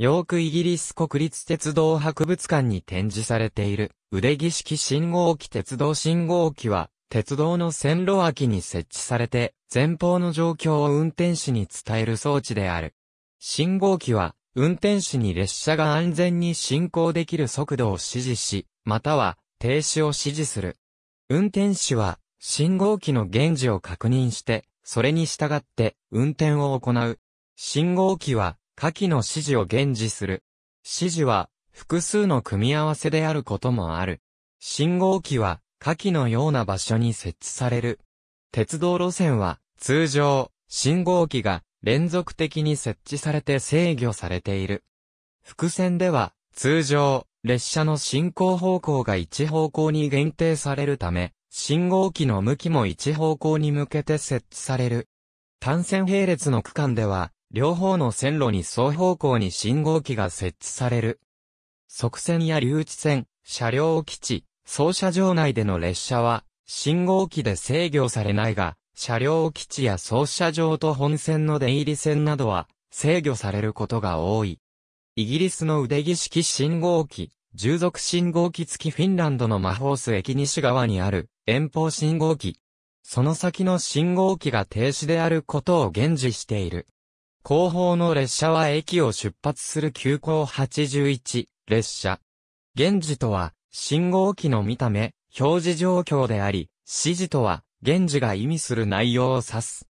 ヨークイギリス国立鉄道博物館に展示されている腕儀式信号機鉄道信号機は鉄道の線路脇に設置されて前方の状況を運転士に伝える装置である。信号機は運転士に列車が安全に進行できる速度を指示し、または停止を指示する。運転士は信号機の現時を確認して、それに従って運転を行う。信号機は下記の指示を現示する。指示は、複数の組み合わせであることもある。信号機は、下記のような場所に設置される。鉄道路線は、通常、信号機が連続的に設置されて制御されている。複線では、通常、列車の進行方向が一方向に限定されるため、信号機の向きも一方向に向けて設置される。単線並列の区間では、両方の線路に双方向に信号機が設置される。側線や留置線、車両基地、操車場内での列車は、信号機で制御されないが、車両基地や操車場と本線の出入り線などは、制御されることが多い。イギリスの腕儀式信号機、従属信号機付きフィンランドのマホース駅西側にある、遠方信号機。その先の信号機が停止であることを現示している。後方の列車は駅を出発する急行81列車。現時とは信号機の見た目、表示状況であり、指示とは現時が意味する内容を指す。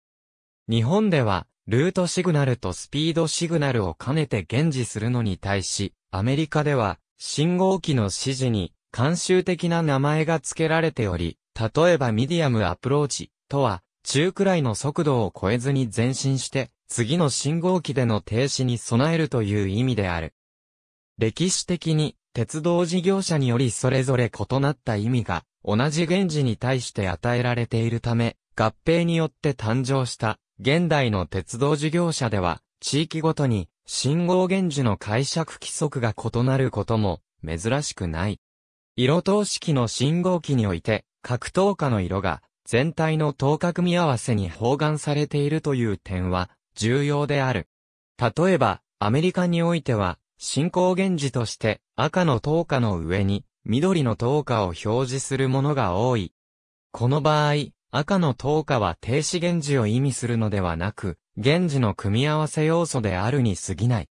日本ではルートシグナルとスピードシグナルを兼ねて現時するのに対し、アメリカでは信号機の指示に慣習的な名前が付けられており、例えばミディアムアプローチとは中くらいの速度を超えずに前進して次の信号機での停止に備えるという意味である。歴史的に、鉄道事業者によりそれぞれ異なった意味が、同じ現時に対して与えられているため、合併によって誕生した、現代の鉄道事業者では、地域ごとに、信号源氏の解釈規則が異なることも、珍しくない。色等式の信号機において、各等価の色が、全体の等価組み合わせに包含されているという点は、重要である。例えば、アメリカにおいては、新興源氏として赤の灯火の上に緑の灯火を表示するものが多い。この場合、赤の灯火は停止源氏を意味するのではなく、源氏の組み合わせ要素であるに過ぎない。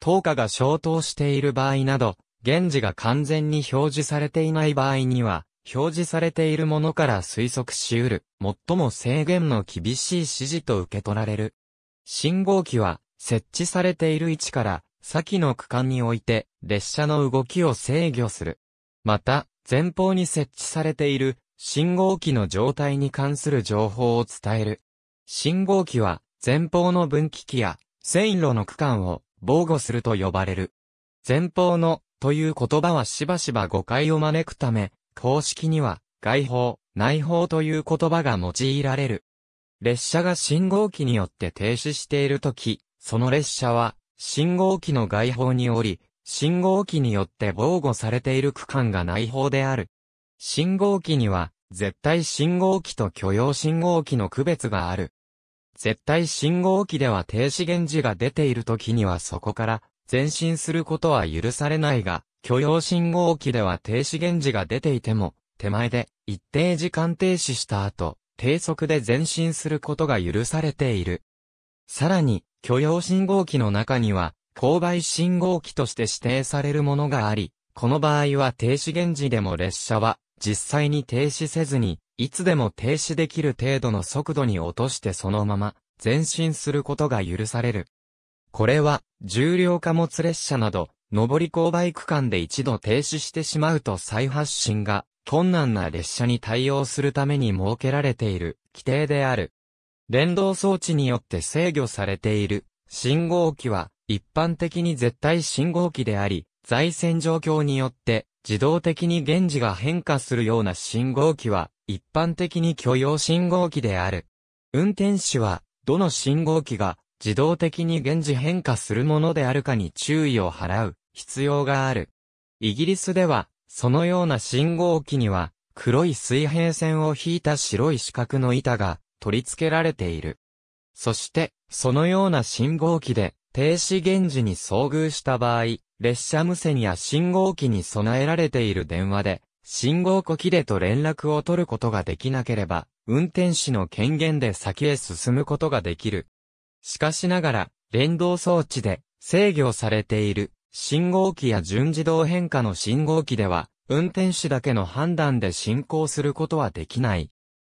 灯火が消灯している場合など、源氏が完全に表示されていない場合には、表示されているものから推測し得る、最も制限の厳しい指示と受け取られる。信号機は設置されている位置から先の区間において列車の動きを制御する。また、前方に設置されている信号機の状態に関する情報を伝える。信号機は前方の分岐器や線路の区間を防護すると呼ばれる。前方のという言葉はしばしば誤解を招くため、公式には外方、内方という言葉が用いられる。列車が信号機によって停止しているとき、その列車は、信号機の外方におり、信号機によって防護されている区間が内方である。信号機には、絶対信号機と許容信号機の区別がある。絶対信号機では停止源氏が出ている時にはそこから前進することは許されないが、許容信号機では停止源氏が出ていても、手前で一定時間停止した後、低速で前進することが許されている。さらに、許容信号機の中には、勾配信号機として指定されるものがあり、この場合は停止現時でも列車は、実際に停止せずに、いつでも停止できる程度の速度に落としてそのまま、前進することが許される。これは、重量貨物列車など、上り勾配区間で一度停止してしまうと再発進が困難な列車に対応するために設けられている規定である。連動装置によって制御されている信号機は一般的に絶対信号機であり、在線状況によって自動的に現時が変化するような信号機は一般的に許容信号機である。運転士はどの信号機が自動的に現時変化するものであるかに注意を払う必要がある。イギリスではそのような信号機には、黒い水平線を引いた白い四角の板が取り付けられている。そして、そのような信号機で停止現時に遭遇した場合、列車無線や信号機に備えられている電話で、信号機でと連絡を取ることができなければ、運転士の権限で先へ進むことができる。しかしながら、連動装置で制御されている信号機や順自動変化の信号機では、運転士だけの判断で進行することはできない。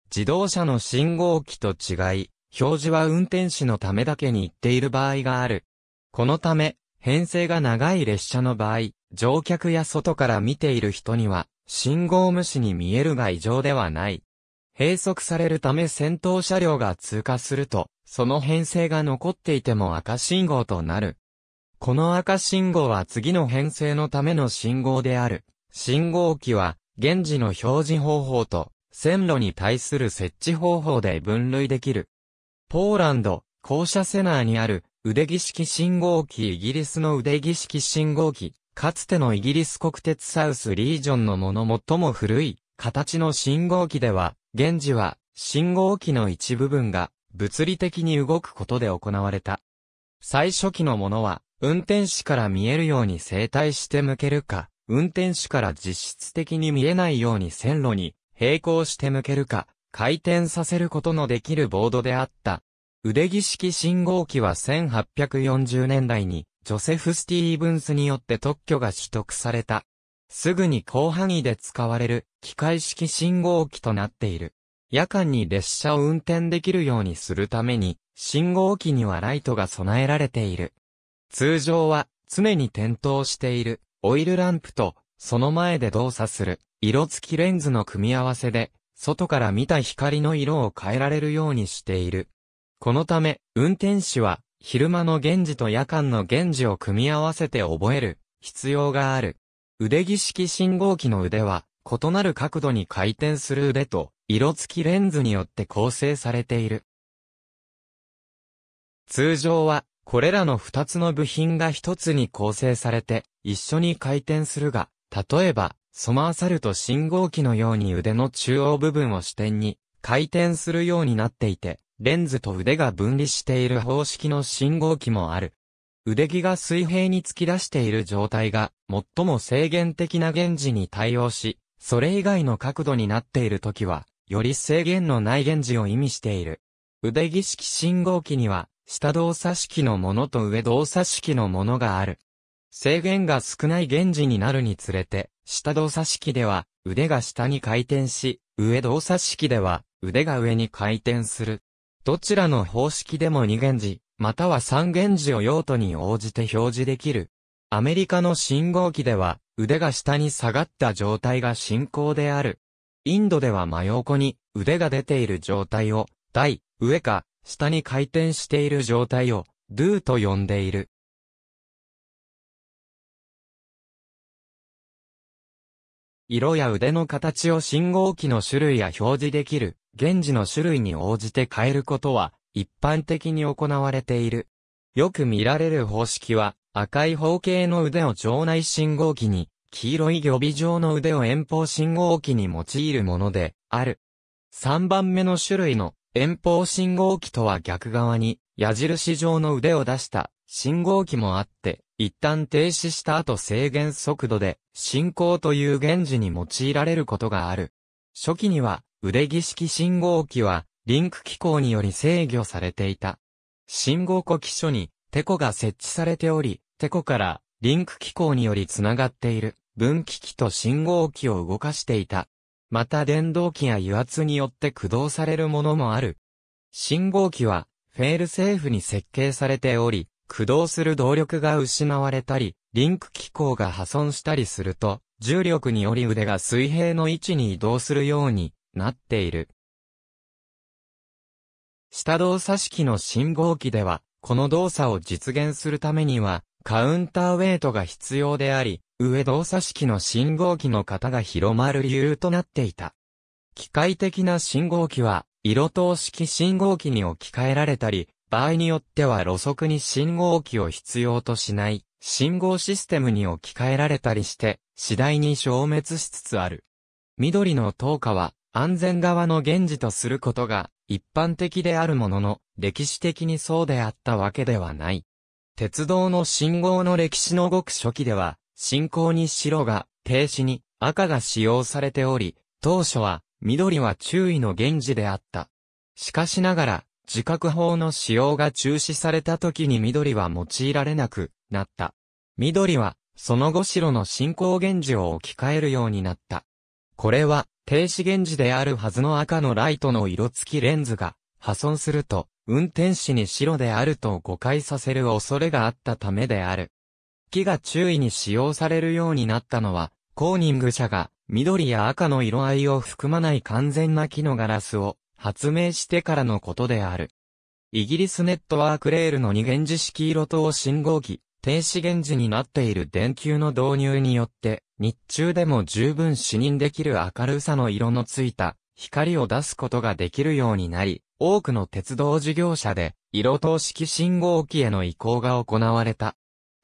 自動車の信号機と違い、表示は運転士のためだけに言っている場合がある。このため、編成が長い列車の場合、乗客や外から見ている人には、信号無視に見えるが異常ではない。閉塞されるため先頭車両が通過すると、その編成が残っていても赤信号となる。この赤信号は次の編成のための信号である。信号機は、現時の表示方法と、線路に対する設置方法で分類できる。ポーランド、校舎セナーにある、腕儀式信号機イギリスの腕儀式信号機、かつてのイギリス国鉄サウスリージョンのもの最も古い、形の信号機では、現時は、信号機の一部分が、物理的に動くことで行われた。最初期のものは、運転手から見えるように整体して向けるか、運転手から実質的に見えないように線路に並行して向けるか、回転させることのできるボードであった。腕木式信号機は1840年代にジョセフ・スティーブンスによって特許が取得された。すぐに広範囲で使われる機械式信号機となっている。夜間に列車を運転できるようにするために、信号機にはライトが備えられている。通常は常に点灯しているオイルランプとその前で動作する色付きレンズの組み合わせで外から見た光の色を変えられるようにしている。このため運転士は昼間の現時と夜間の現時を組み合わせて覚える必要がある。腕儀式信号機の腕は異なる角度に回転する腕と色付きレンズによって構成されている。通常はこれらの二つの部品が一つに構成されて、一緒に回転するが、例えば、ソマーサルト信号機のように腕の中央部分を支点に回転するようになっていて、レンズと腕が分離している方式の信号機もある。腕木が水平に突き出している状態が最も制限的な原時に対応し、それ以外の角度になっている時は、より制限のない原時を意味している。腕儀式信号機には下動作式のものと上動作式のものがある。制限が少ない現時になるにつれて、下動作式では腕が下に回転し、上動作式では腕が上に回転する。どちらの方式でも2原時、または3原時を用途に応じて表示できる。アメリカの信号機では腕が下に下がった状態が進行である。インドでは真横に腕が出ている状態を、台、上か下に回転している状態を、do と呼んでいる。色や腕の形を信号機の種類や表示できる、現時の種類に応じて変えることは、一般的に行われている。よく見られる方式は、赤い方形の腕を腸内信号機に、黄色い予備状の腕を遠方信号機に用いるもので、ある。3番目の種類の遠方信号機とは逆側に矢印状の腕を出した信号機もあって、一旦停止した後制限速度で進行という現時に用いられることがある。初期には腕儀式信号機はリンク機構により制御されていた。信号呼機所にテコが設置されており、テコからリンク機構によりつながっている分岐器と信号機を動かしていた。また電動機や油圧によって駆動されるものもある。信号機は、フェールセーフに設計されており、駆動する動力が失われたり、リンク機構が破損したりすると、重力により腕が水平の位置に移動するようになっている。下動作式の信号機では、この動作を実現するためには、カウンターウェイトが必要であり、上動作式の信号機の型が広まる理由となっていた。機械的な信号機は、色等式信号機に置き換えられたり、場合によっては路側に信号機を必要としない信号システムに置き換えられたりして、次第に消滅しつつある。緑の灯火は安全側の源氏とすることが一般的であるものの、歴史的にそうであったわけではない。鉄道の信号の歴史のごく初期では、進行に白が、停止に赤が使用されており、当初は、緑は注意の源氏であった。しかしながら、自覚法の使用が中止された時に緑は用いられなくなった。緑は、その後白の進行源氏を置き換えるようになった。これは、停止源氏であるはずの赤のライトの色付きレンズが破損すると、運転士に白であると誤解させる恐れがあったためである。器が注意に使用されるようになったのは、コーニング社が緑や赤の色合いを含まない完全な木のガラスを発明してからのことである。イギリスネットワークレールの二原子式色灯信号機、停止原子になっている電球の導入によって、日中でも十分視認できる明るさの色のついた光を出すことができるようになり、多くの鉄道事業者で色灯式信号機への移行が行われた。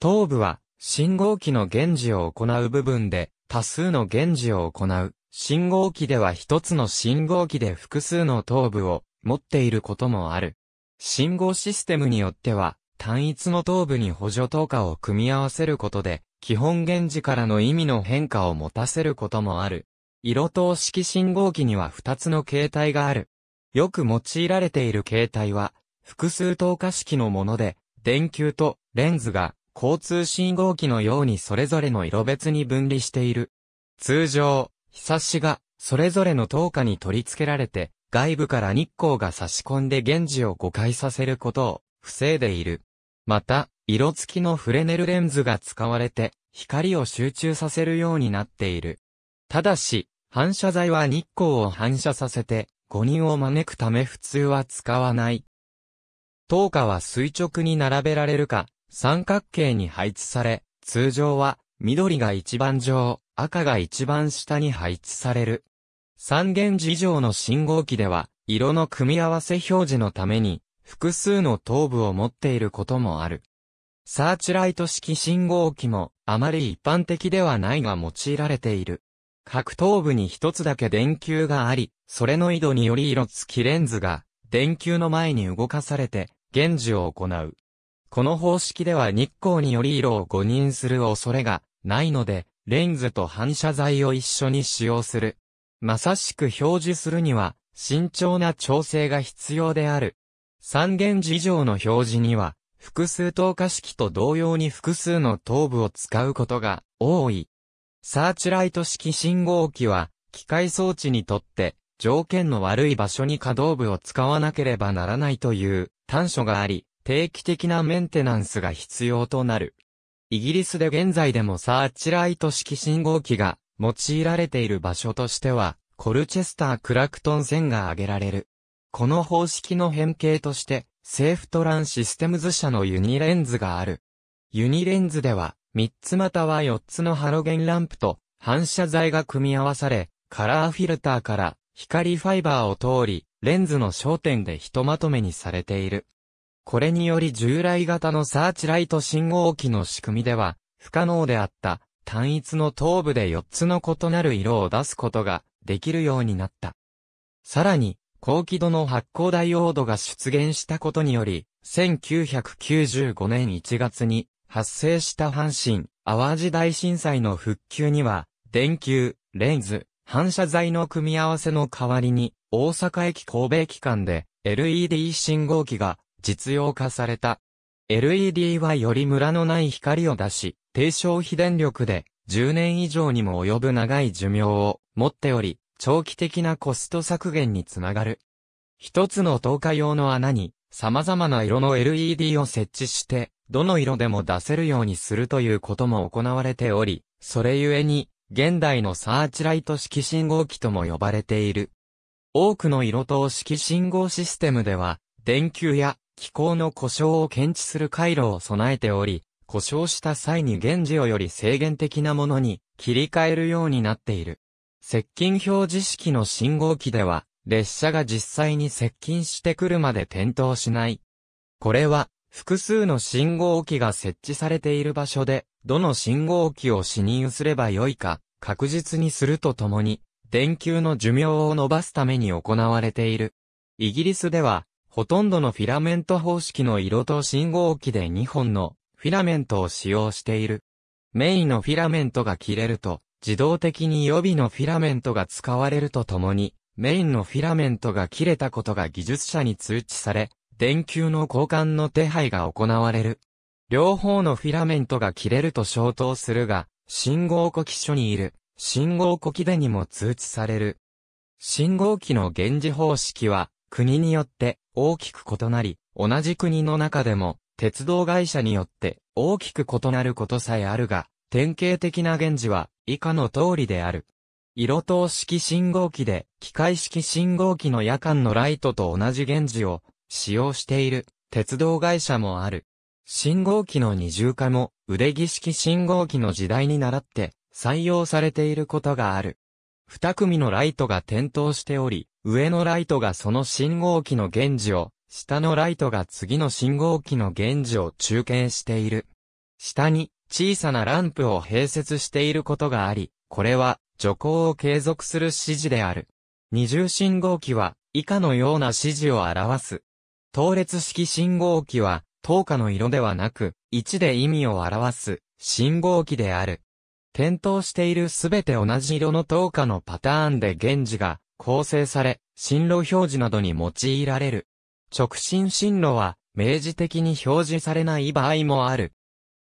頭部は、信号機の源氏を行う部分で、多数の源氏を行う。信号機では一つの信号機で複数の頭部を持っていることもある。信号システムによっては、単一の頭部に補助投下を組み合わせることで、基本源氏からの意味の変化を持たせることもある。色灯式信号機には二つの形態がある。よく用いられている形態は、複数透過式のもので、電球とレンズが交通信号機のようにそれぞれの色別に分離している。通常、日差しがそれぞれの灯火に取り付けられて、外部から日光が差し込んで現地を誤解させることを防いでいる。また、色付きのフレネルレンズが使われて、光を集中させるようになっている。ただし、反射材は日光を反射させて、誤認を招くため普通は使わない。灯火は垂直に並べられるか、三角形に配置され、通常は緑が一番上、赤が一番下に配置される。三元以上の信号機では、色の組み合わせ表示のために、複数の頭部を持っていることもある。サーチライト式信号機も、あまり一般的ではないが用いられている。各頭部に一つだけ電球があり、それの緯度により色付きレンズが、電球の前に動かされて、現時を行う。この方式では日光により色を誤認する恐れがないので、レンズと反射材を一緒に使用する。まさしく表示するには、慎重な調整が必要である。三元字以上の表示には、複数透過式と同様に複数の頭部を使うことが多い。サーチライト式信号機は、機械装置にとって、条件の悪い場所に可動部を使わなければならないという短所があり、定期的なメンテナンスが必要となる。イギリスで現在でもサーチライト式信号機が用いられている場所としては、コルチェスター・クラクトン線が挙げられる。この方式の変形として、セーフトランシステムズ社のユニレンズがある。ユニレンズでは、3つまたは4つのハロゲンランプと反射材が組み合わされ、カラーフィルターから光ファイバーを通り、レンズの焦点でひとまとめにされている。これにより従来型のサーチライト信号機の仕組みでは、不可能であった単一の頭部で4つの異なる色を出すことができるようになった。さらに、高輝度の発光ダイオードが出現したことにより、1995年1月に発生した阪神・淡路大震災の復旧には、電球、レンズ、反射材の組み合わせの代わりに、大阪駅神戸駅間で LED 信号機が実用化された。LED はよりムラのない光を出し、低消費電力で10年以上にも及ぶ長い寿命を持っており、長期的なコスト削減につながる。一つの透過用の穴に様々な色の LED を設置して、どの色でも出せるようにするということも行われており、それゆえに、現代のサーチライト式信号機とも呼ばれている。多くの色灯式信号システムでは、電球や気候の故障を検知する回路を備えており、故障した際に現時より制限的なものに切り替えるようになっている。接近表示式の信号機では、列車が実際に接近してくるまで点灯しない。これは、複数の信号機が設置されている場所で、どの信号機を視認すればよいか、確実にするとともに、電球の寿命を伸ばすために行われている。イギリスでは、ほとんどのフィラメント方式の色と信号機で2本のフィラメントを使用している。メインのフィラメントが切れると、自動的に予備のフィラメントが使われるとともに、メインのフィラメントが切れたことが技術者に通知され、電球の交換の手配が行われる。両方のフィラメントが切れると消灯するが、信号呼気所にいる、信号呼気でにも通知される。信号機の現時方式は、国によって大きく異なり、同じ国の中でも、鉄道会社によって大きく異なることさえあるが、典型的な現時は以下の通りである。色灯式信号機で、機械式信号機の夜間のライトと同じ現時を使用している鉄道会社もある。信号機の二重化も腕儀式信号機の時代に倣って採用されていることがある。二組のライトが点灯しており、上のライトがその信号機の現時を、下のライトが次の信号機の現時を中継している。下に小さなランプを併設していることがあり、これは徐行を継続する指示である。二重信号機は以下のような指示を表す。等列式信号機は等価の色ではなく1で意味を表す信号機である。点灯しているすべて同じ色の等価のパターンで現時が構成され、進路表示などに用いられる。直進進路は、明示的に表示されない場合もある。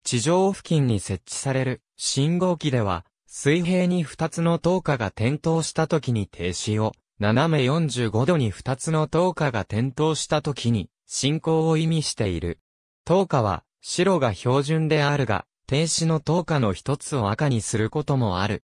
地上付近に設置される信号機では、水平に2つの灯火が点灯した時に停止を、斜め45度に2つの灯火が点灯した時に、進行を意味している。灯火は、白が標準であるが、停止の灯火の一つを赤にすることもある。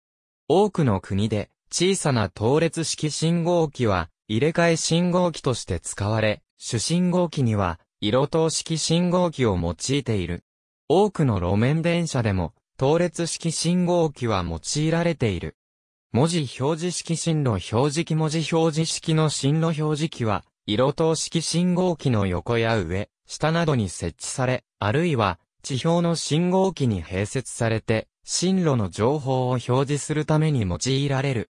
多くの国で、小さな等列式信号機は、入れ替え信号機として使われ、主信号機には、色等式信号機を用いている。多くの路面電車でも、等列式信号機は用いられている。文字表示式進路表示器文字表示式の進路表示器は、色等式信号機の横や上、下などに設置され、あるいは、地表の信号機に併設されて、進路の情報を表示するために用いられる。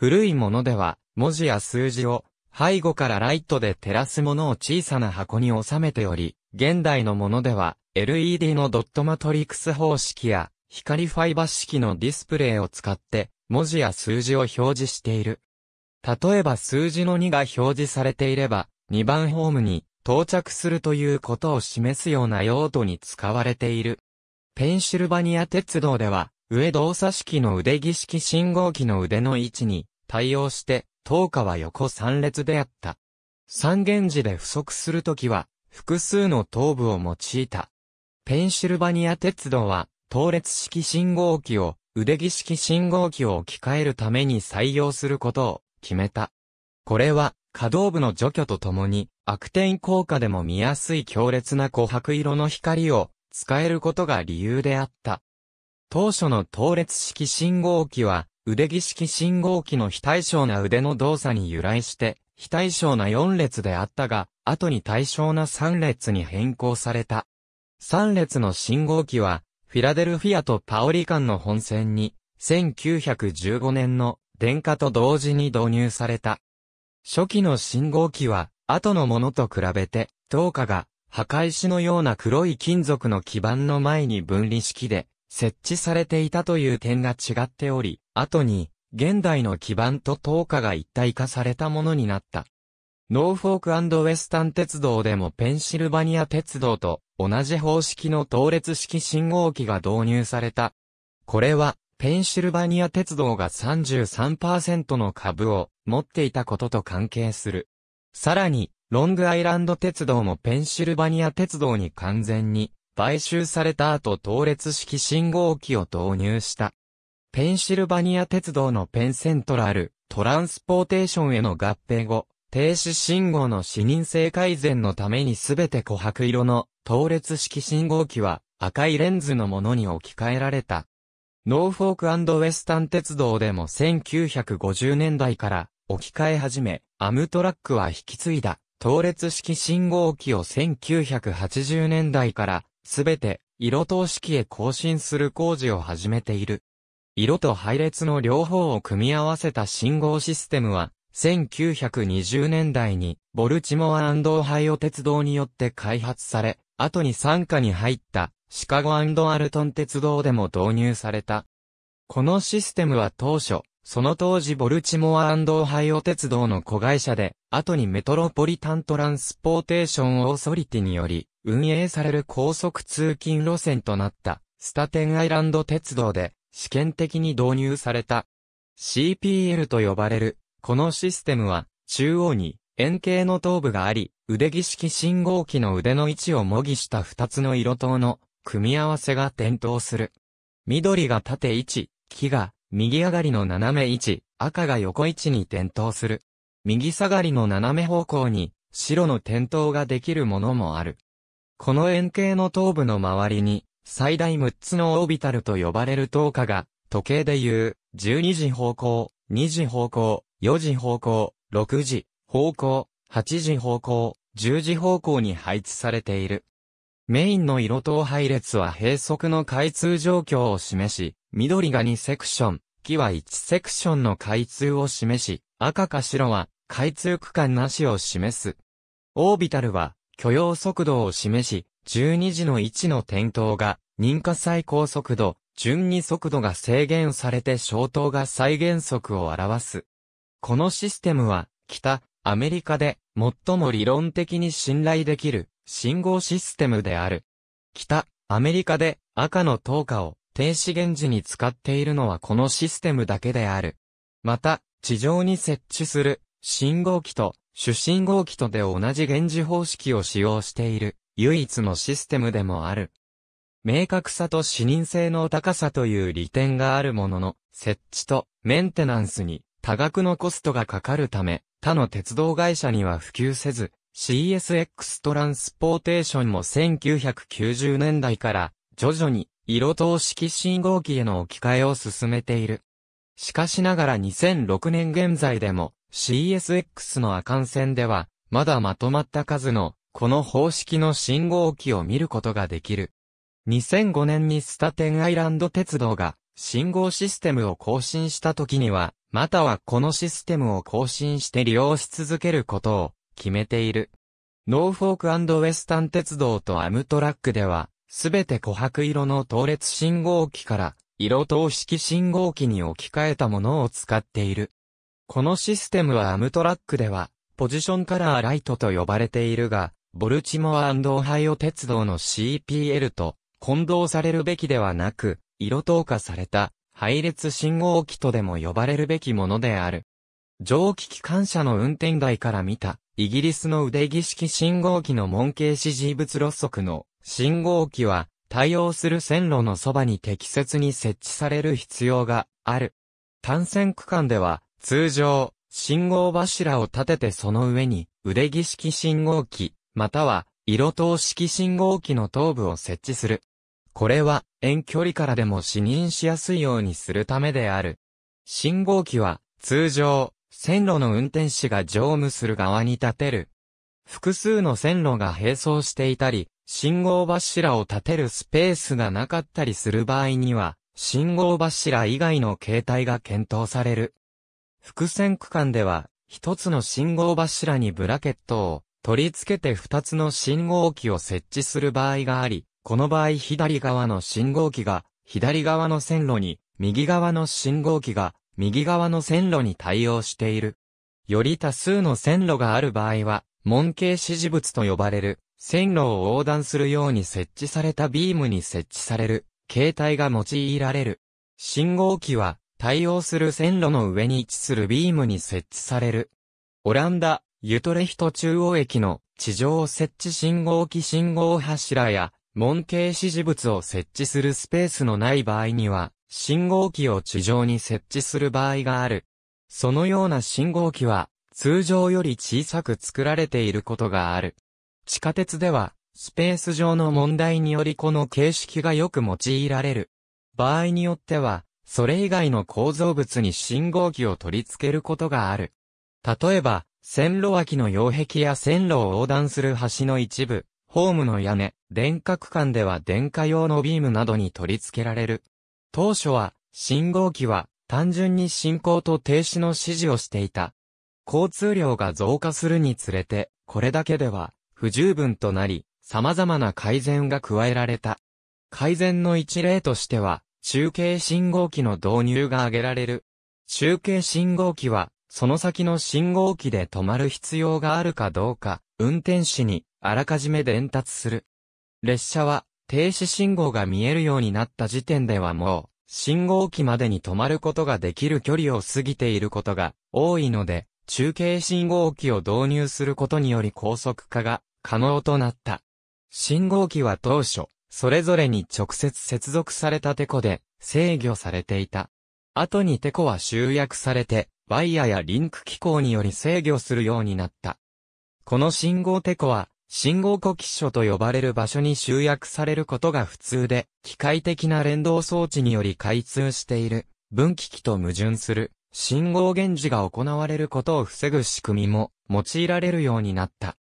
古いものでは、文字や数字を、背後からライトで照らすものを小さな箱に収めており、現代のものでは、LED のドットマトリックス方式や、光ファイバー式のディスプレイを使って、文字や数字を表示している。例えば数字の2が表示されていれば、2番ホームに到着するということを示すような用途に使われている。ペンシルバニア鉄道では、上動作式の腕儀式信号機の腕の位置に、対応して、10日は横3列であった。三元寺で不足するときは、複数の頭部を用いた。ペンシルバニア鉄道は、倒列式信号機を、腕着式信号機を置き換えるために採用することを決めた。これは、可動部の除去とともに、悪天効果でも見やすい強烈な琥珀色の光を使えることが理由であった。当初の倒列式信号機は、腕儀式信号機の非対称な腕の動作に由来して、非対称な4列であったが、後に対称な3列に変更された。3列の信号機は、フィラデルフィアとパオリ間の本線に、1915年の電化と同時に導入された。初期の信号機は、後のものと比べて、灯火が、墓石のような黒い金属の基板の前に分離式で、設置されていたという点が違っており、後に、現代の基盤と投下が一体化されたものになった。ノーフォークウェスタン鉄道でもペンシルバニア鉄道と同じ方式の等列式信号機が導入された。これは、ペンシルバニア鉄道が33%の株を持っていたことと関係する。さらに、ロングアイランド鉄道もペンシルバニア鉄道に完全に買収された後等列式信号機を導入した。ペンシルバニア鉄道のペンセントラル、トランスポーテーションへの合併後、停止信号の視認性改善のためにすべて琥珀色の倒列式信号機は赤いレンズのものに置き換えられた。ノーフォークウェスタン鉄道でも1950年代から置き換え始め、アムトラックは引き継いだ倒列式信号機を1980年代からすべて色等式へ更新する工事を始めている。色と配列の両方を組み合わせた信号システムは、1920年代にボルチモアハイオ鉄道によって開発され、後に参加に入ったシカゴアルトン鉄道でも導入された。このシステムは当初、その当時ボルチモアハイオ鉄道の子会社で、後にメトロポリタントランスポーテーションオーソリティにより、運営される高速通勤路線となった、スタテンアイランド鉄道で、試験的に導入された。CPL と呼ばれる、このシステムは、中央に円形の頭部があり、腕儀式信号機の腕の位置を模擬した2つの色灯の組み合わせが点灯する。緑が縦位置、木が右上がりの斜め位置、赤が横位置に点灯する。右下がりの斜め方向に白の点灯ができるものもある。この円形の頭部の周りに最大6つのオービタルと呼ばれる等価が、時計でいう、12時方向、2時方向、4時方向、6時方向、8時方向、10時方向に配置されている。メインの色等配列は閉塞の開通状況を示し、緑が2セクション、木は1セクションの開通を示し、赤か白は開通区間なしを示す。オービタルは許容速度を示し、12時の位置の点灯が、認可最高速度、順に速度が制限されて消灯が再減速を表す。このシステムは、北、アメリカで、最も理論的に信頼できる、信号システムである。北、アメリカで、赤の灯火を、停止源時に使っているのはこのシステムだけである。また、地上に設置する、信号機と、主信号機とで同じ源氏方式を使用している。唯一のシステムでもある。明確さと視認性の高さという利点があるものの、設置とメンテナンスに多額のコストがかかるため、他の鉄道会社には普及せず、CSX トランスポーテーションも1990年代から徐々に色灯式信号機への置き換えを進めている。しかしながら2006年現在でも CSX の阿寒線ではまだまとまった数のこの方式の信号機を見ることができる。2005年にスタテンアイランド鉄道が信号システムを更新した時には、またはこのシステムを更新して利用し続けることを決めている。ノーフォークウェスタン鉄道とアムトラックでは、すべて琥珀色の倒列信号機から色等式信号機に置き換えたものを使っている。このシステムはアムトラックでは、ポジションカラーライトと呼ばれているが、ボルチモアオハイオ鉄道の CPL と混同されるべきではなく、色透過された配列信号機とでも呼ばれるべきものである。蒸気機関車の運転台から見た、イギリスの腕儀式信号機の門形指示物路側の信号機は、対応する線路のそばに適切に設置される必要がある。単線区間では、通常、信号柱を立ててその上に、腕儀式信号機、または、色等式信号機の頭部を設置する。これは、遠距離からでも視認しやすいようにするためである。信号機は、通常、線路の運転士が乗務する側に立てる。複数の線路が並走していたり、信号柱を立てるスペースがなかったりする場合には、信号柱以外の形態が検討される。複線区間では、一つの信号柱にブラケットを、取り付けて2つの信号機を設置する場合があり、この場合左側の信号機が左側の線路に、右側の信号機が右側の線路に対応している。より多数の線路がある場合は、門系指示物と呼ばれる、線路を横断するように設置されたビームに設置される、形態が用いられる。信号機は、対応する線路の上に位置するビームに設置される。オランダ、ユトレヒト中央駅の地上設置信号機信号柱や、門系指示物を設置するスペースのない場合には、信号機を地上に設置する場合がある。そのような信号機は、通常より小さく作られていることがある。地下鉄では、スペース上の問題によりこの形式がよく用いられる。場合によっては、それ以外の構造物に信号機を取り付けることがある。例えば、線路脇の擁壁や線路を横断する橋の一部、ホームの屋根、電化区間では電化用のビームなどに取り付けられる。当初は、信号機は単純に進行と停止の指示をしていた。交通量が増加するにつれて、これだけでは不十分となり、様々な改善が加えられた。改善の一例としては、中継信号機の導入が挙げられる。中継信号機は、その先の信号機で止まる必要があるかどうか、運転士にあらかじめ伝達する。列車は停止信号が見えるようになった時点ではもう、信号機までに止まることができる距離を過ぎていることが多いので、中継信号機を導入することにより高速化が可能となった。信号機は当初、それぞれに直接接続されたテコで制御されていた。後にテコは集約されてワイヤやリンク機構により制御するようになった。この信号テコは、信号呼気所と呼ばれる場所に集約されることが普通で、機械的な連動装置により開通している、分岐器と矛盾する、信号源氏が行われることを防ぐ仕組みも用いられるようになった。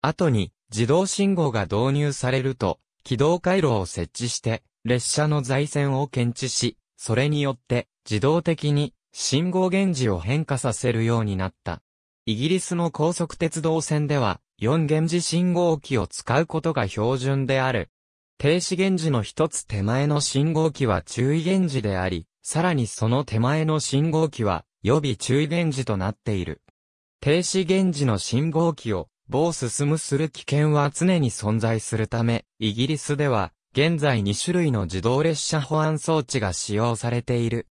後に自動信号が導入されると、軌道回路を設置して、列車の在線を検知し、それによって自動的に信号源氏を変化させるようになった。イギリスの高速鉄道線では、4源氏信号機を使うことが標準である。停止源氏の一つ手前の信号機は注意源氏であり、さらにその手前の信号機は予備注意源氏となっている。停止源氏の信号機を某進むする危険は常に存在するため、イギリスでは現在2種類の自動列車保安装置が使用されている。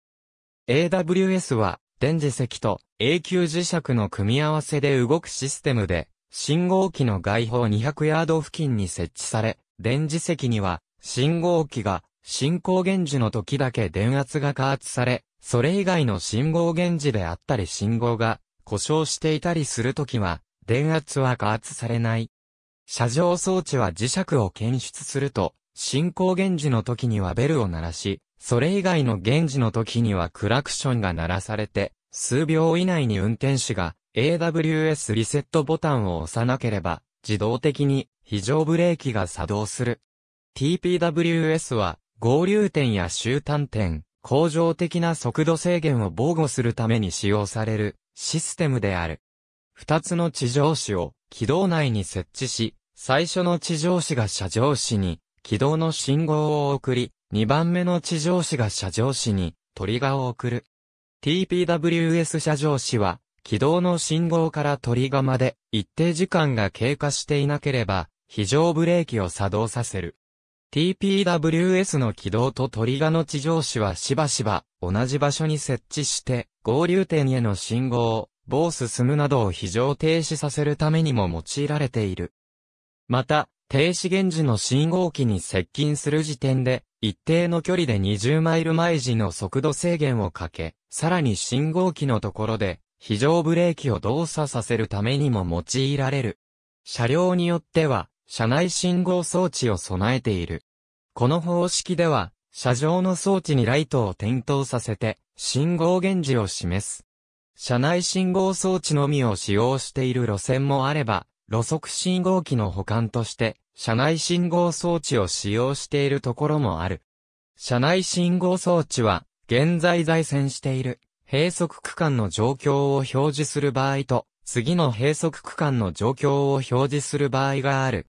AWS は、電磁石と永久磁石の組み合わせで動くシステムで、信号機の外方200ヤード付近に設置され、電磁石には、信号機が進行源時の時だけ電圧が加圧され、それ以外の信号源時であったり信号が故障していたりするときは、電圧は加圧されない。車上装置は磁石を検出すると、進行源時の時にはベルを鳴らし、それ以外の現時の時にはクラクションが鳴らされて、数秒以内に運転手が AWS リセットボタンを押さなければ、自動的に非常ブレーキが作動する。TPWS は、合流点や終端点、向上的な速度制限を防護するために使用されるシステムである。二つの地上紙を軌道内に設置し、最初の地上紙が車上紙に軌道の信号を送り、2番目の地上紙が射上紙にトリガーを送る。TPWS 射上紙は、軌道の信号からトリガーまで一定時間が経過していなければ、非常ブレーキを作動させる。TPWS の軌道とトリガーの地上紙はしばしば同じ場所に設置して、合流点への信号を、棒進むなどを非常停止させるためにも用いられている。また、停止現時の信号機に接近する時点で、一定の距離で20マイル毎時の速度制限をかけ、さらに信号機のところで、非常ブレーキを動作させるためにも用いられる。車両によっては、車内信号装置を備えている。この方式では、車上の装置にライトを点灯させて、信号源示を示す。車内信号装置のみを使用している路線もあれば、路側信号機の保管として、車内信号装置を使用しているところもある。車内信号装置は、現在在線している閉塞区間の状況を表示する場合と、次の閉塞区間の状況を表示する場合がある。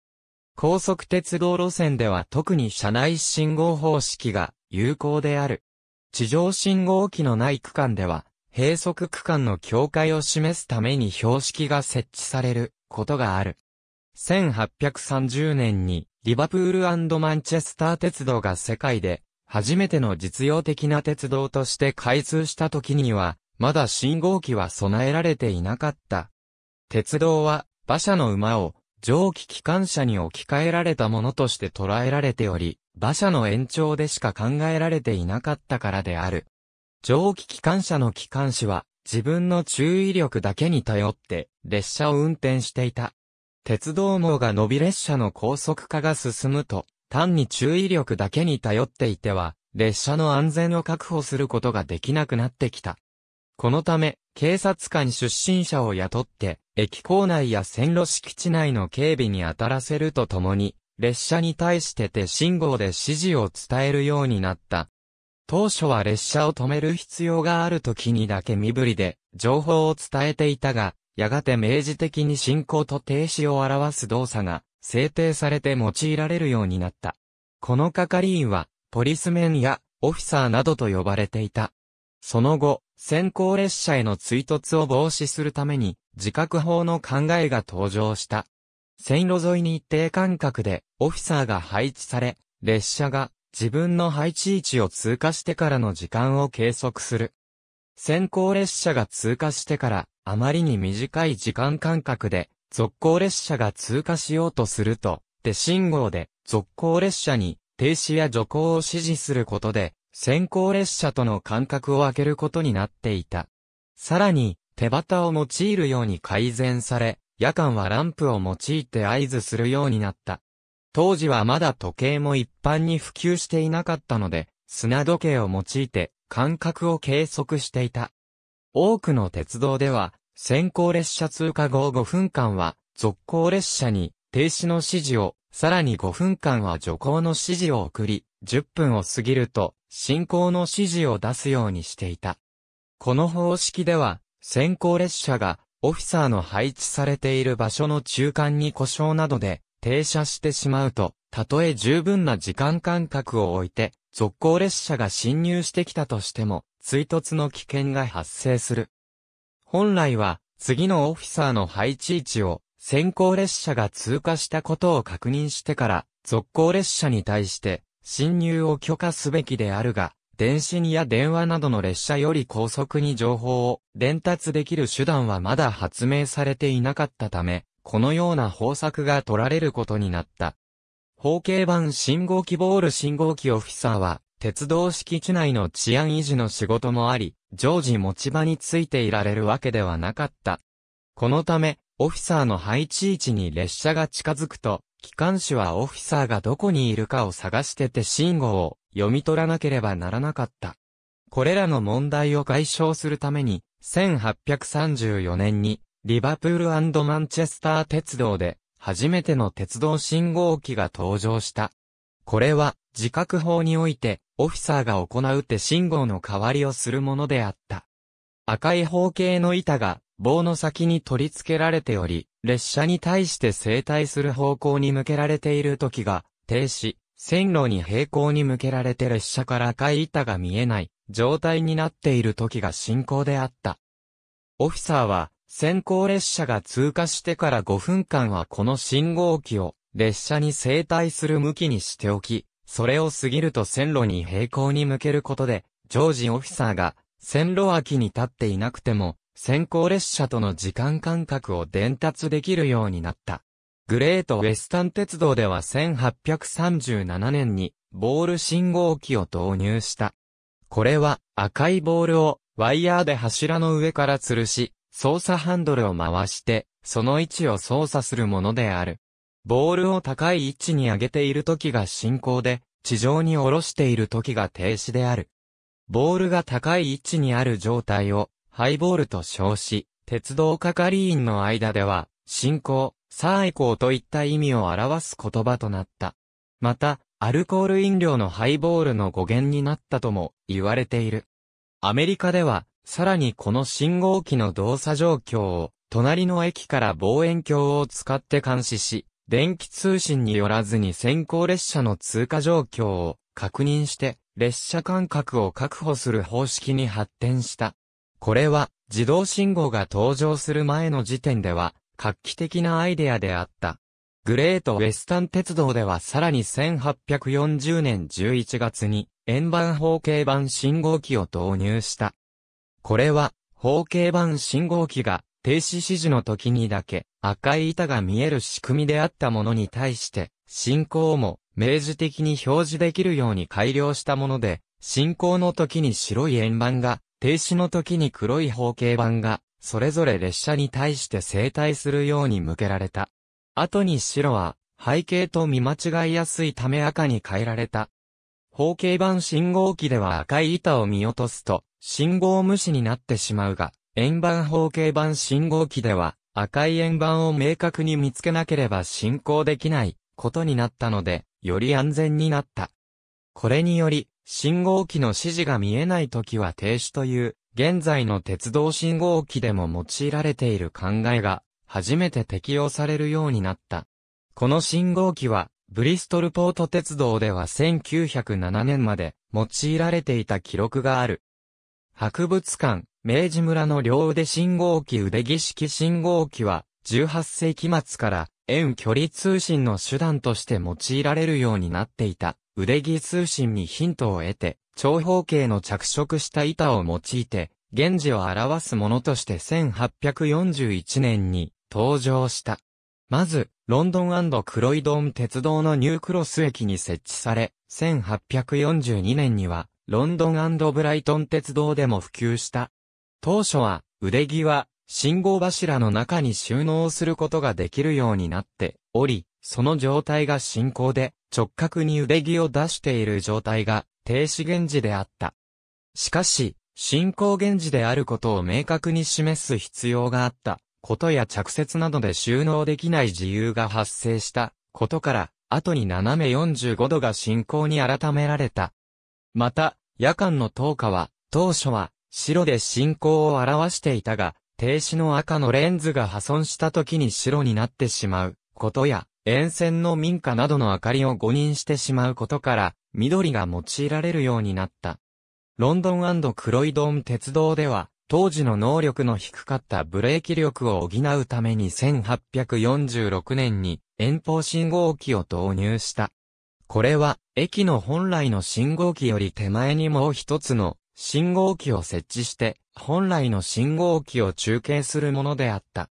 高速鉄道路線では特に車内信号方式が有効である。地上信号機のない区間では、閉塞区間の境界を示すために標識が設置されることがある。1830年にリバプールマンチェスター鉄道が世界で初めての実用的な鉄道として開通した時には、まだ信号機は備えられていなかった。鉄道は馬車の馬を蒸気機関車に置き換えられたものとして捉えられており、馬車の延長でしか考えられていなかったからである。蒸気機関車の機関士は自分の注意力だけに頼って列車を運転していた。鉄道網が伸び列車の高速化が進むと、単に注意力だけに頼っていては、列車の安全を確保することができなくなってきた。このため、警察官出身者を雇って、駅構内や線路敷地内の警備に当たらせるとともに、列車に対して手信号で指示を伝えるようになった。当初は列車を止める必要がある時にだけ身振りで情報を伝えていたが、やがて明示的に進行と停止を表す動作が制定されて用いられるようになった。この係員は、ポリスメンやオフィサーなどと呼ばれていた。その後、先行列車への追突を防止するために、自覚法の考えが登場した。線路沿いに一定間隔でオフィサーが配置され、列車が自分の配置位置を通過してからの時間を計測する。先行列車が通過してからあまりに短い時間間隔で、続行列車が通過しようとすると、手信号で、続行列車に、停止や徐行を指示することで、先行列車との間隔を空けることになっていた。さらに、手旗を用いるように改善され、夜間はランプを用いて合図するようになった。当時はまだ時計も一般に普及していなかったので、砂時計を用いて間隔を計測していた。多くの鉄道では、先行列車通過後5分間は、続行列車に停止の指示を、さらに5分間は徐行の指示を送り、10分を過ぎると、進行の指示を出すようにしていた。この方式では、先行列車が、オフィサーの配置されている場所の中間に故障などで、停車してしまうと、たとえ十分な時間間隔を置いて、続行列車が侵入してきたとしても、追突の危険が発生する。本来は、次のオフィサーの配置位置を、先行列車が通過したことを確認してから、続行列車に対して、侵入を許可すべきであるが、電信や電話などの列車より高速に情報を伝達できる手段はまだ発明されていなかったため、このような方策が取られることになった。方形版信号機ボール信号機オフィサーは、鉄道敷地内の治安維持の仕事もあり、常時持ち場についていられるわけではなかった。このため、オフィサーの配置位置に列車が近づくと、機関士はオフィサーがどこにいるかを探してて信号を読み取らなければならなかった。これらの問題を解消するために、1834年に、リバプールマンチェスター鉄道で、初めての鉄道信号機が登場した。これは、自覚法において、オフィサーが行う手信号の代わりをするものであった。赤い方形の板が棒の先に取り付けられており、列車に対して整体する方向に向けられている時が停止、線路に平行に向けられて列車から赤い板が見えない状態になっている時が進行であった。オフィサーは先行列車が通過してから5分間はこの信号機を列車に整体する向きにしておき、それを過ぎると線路に平行に向けることで、常時オフィサーが線路脇に立っていなくても、先行列車との時間間隔を伝達できるようになった。グレートウェスタン鉄道では1837年にボール信号機を導入した。これは赤いボールをワイヤーで柱の上から吊るし、操作ハンドルを回して、その位置を操作するものである。ボールを高い位置に上げている時が進行で、地上に下ろしている時が停止である。ボールが高い位置にある状態を、ハイボールと称し、鉄道係員の間では、進行、サーコーといった意味を表す言葉となった。また、アルコール飲料のハイボールの語源になったとも言われている。アメリカでは、さらにこの信号機の動作状況を、隣の駅から望遠鏡を使って監視し、電気通信によらずに先行列車の通過状況を確認して、列車間隔を確保する方式に発展した。これは、自動信号が登場する前の時点では、画期的なアイデアであった。グレートウェスタン鉄道ではさらに1840年11月に円盤方形板信号機を導入した。これは方形板信号機が停止指示の時にだけ赤い板が見える仕組みであったものに対して、進行も明示的に表示できるように改良したもので、進行の時に白い円盤が、停止の時に黒い方形板が、それぞれ列車に対して整体するように向けられた。後に白は、背景と見間違いやすいため赤に変えられた。方形板信号機では赤い板を見落とすと、信号無視になってしまうが、円盤方形板信号機では、赤い円盤を明確に見つけなければ進行できないことになったので、より安全になった。これにより、信号機の指示が見えない時は停止という、現在の鉄道信号機でも用いられている考えが、初めて適用されるようになった。この信号機は、ブリストルポート鉄道では1907年まで用いられていた記録がある。博物館、明治村の両腕信号機腕儀式信号機は、18世紀末から遠距離通信の手段として用いられるようになっていた腕儀通信にヒントを得て、長方形の着色した板を用いて、現時を表すものとして1841年に登場した。まず、ロンドンクロイドン鉄道のニュークロス駅に設置され、1842年には、ロンドンブライトン鉄道でも普及した当初は、腕木は、信号柱の中に収納することができるようになっており、その状態が進行で、直角に腕木を出している状態が、停止源氏であった。しかし、進行源氏であることを明確に示す必要があった、ことや着雪などで収納できない自由が発生したことから、後に斜め45度が進行に改められた。また、夜間の灯火は、当初は、白で進行を表していたが、停止の赤のレンズが破損した時に白になってしまうことや、沿線の民家などの明かりを誤認してしまうことから、緑が用いられるようになった。ロンドンクロイドン鉄道では、当時の能力の低かったブレーキ力を補うために1846年に遠方信号機を導入した。これは、駅の本来の信号機より手前にもう一つの信号機を設置して、本来の信号機を中継するものであった。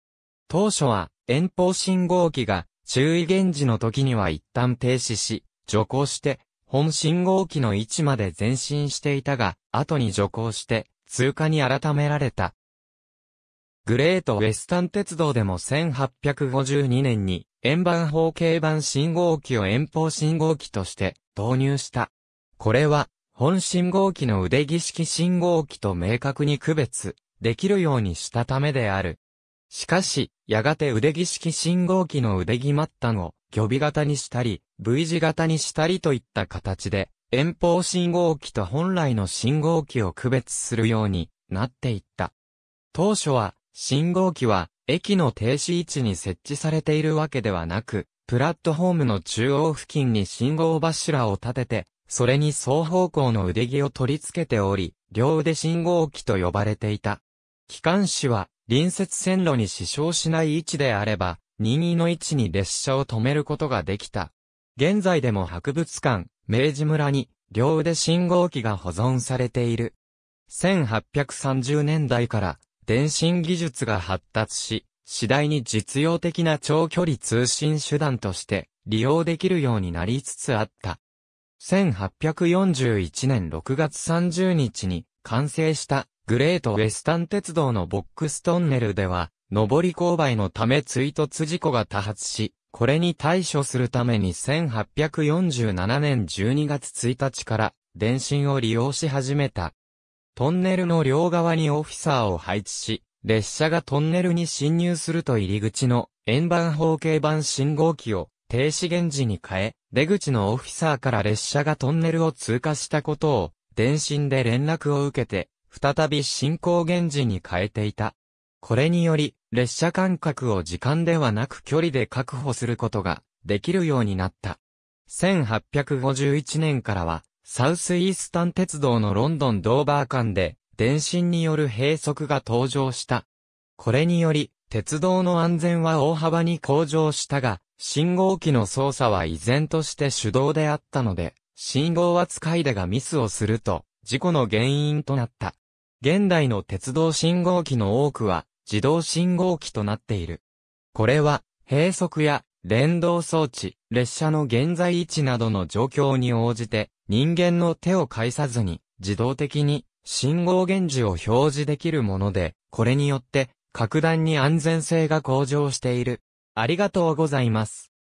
当初は、遠方信号機が、注意源時の時には一旦停止し、徐行して、本信号機の位置まで前進していたが、後に徐行して、通過に改められた。グレートウェスタン鉄道でも1852年に、円盤方形板信号機を遠方信号機として導入した。これは、本信号機の腕儀式信号機と明確に区別できるようにしたためである。しかし、やがて腕儀式信号機の腕儀末端を魚尾型にしたり、V 字型にしたりといった形で、遠方信号機と本来の信号機を区別するようになっていった。当初は、信号機は駅の停止位置に設置されているわけではなく、プラットホームの中央付近に信号柱を立てて、それに双方向の腕着を取り付けており、両腕信号機と呼ばれていた。機関士は、隣接線路に支障しない位置であれば、任意の位置に列車を止めることができた。現在でも博物館、明治村に、両腕信号機が保存されている。1830年代から、電信技術が発達し、次第に実用的な長距離通信手段として利用できるようになりつつあった。1841年6月30日に完成したグレートウェスタン鉄道のボックストンネルでは、上り勾配のため追突事故が多発し、これに対処するために1847年12月1日から電信を利用し始めた。トンネルの両側にオフィサーを配置し、列車がトンネルに進入すると入り口の円盤方形板信号機を停止源時に変え、出口のオフィサーから列車がトンネルを通過したことを、電信で連絡を受けて、再び進行源時に変えていた。これにより、列車間隔を時間ではなく距離で確保することができるようになった。1851年からは、サウスイースタン鉄道のロンドンドーバー間で、電信による閉塞が登場した。これにより、鉄道の安全は大幅に向上したが、信号機の操作は依然として手動であったので、信号扱いでがミスをすると、事故の原因となった。現代の鉄道信号機の多くは、自動信号機となっている。これは、閉塞や、連動装置、列車の現在位置などの状況に応じて、人間の手を介さずに、自動的に、信号源氏を表示できるもので、これによって、格段に安全性が向上している。ありがとうございます。